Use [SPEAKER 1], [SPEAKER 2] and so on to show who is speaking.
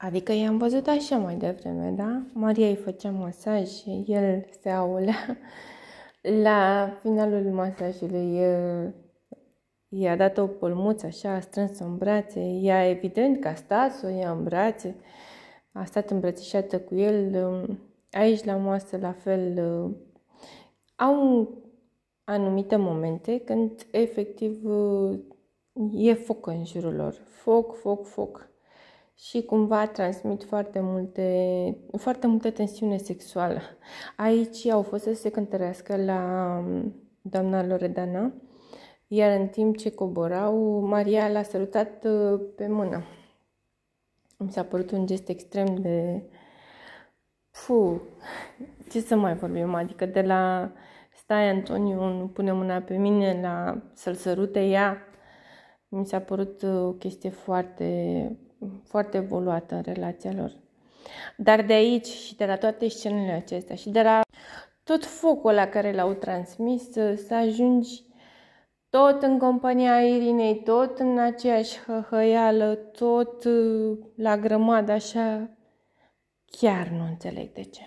[SPEAKER 1] Adică i-am văzut așa mai devreme, da? Maria îi făcea masaj și el se aulea. La finalul masajului i-a dat o pulmuță așa, a strâns în brațe. Ea evident că a stat să o ia în brațe. A stat îmbrățișată cu el. Aici la masă la fel au anumite momente când efectiv e foc în jurul lor. Foc, foc, foc și cumva transmit foarte, multe, foarte multă tensiune sexuală. Aici au fost să se cântărească la um, doamna Loredana, iar în timp ce coborau, Maria l-a salutat uh, pe mână. Mi s-a părut un gest extrem de... Fu, ce să mai vorbim, adică de la stai Antonio, nu pune mâna pe mine, la să-l sărute ea, mi s-a părut uh, o chestie foarte, foarte evoluată în relația lor. Dar de aici și de la toate scenele acestea și de la tot focul la care l-au transmis, să ajungi tot în compania Irinei, tot în aceeași hăhăială, tot uh, la grămadă, așa, chiar nu înțeleg de ce.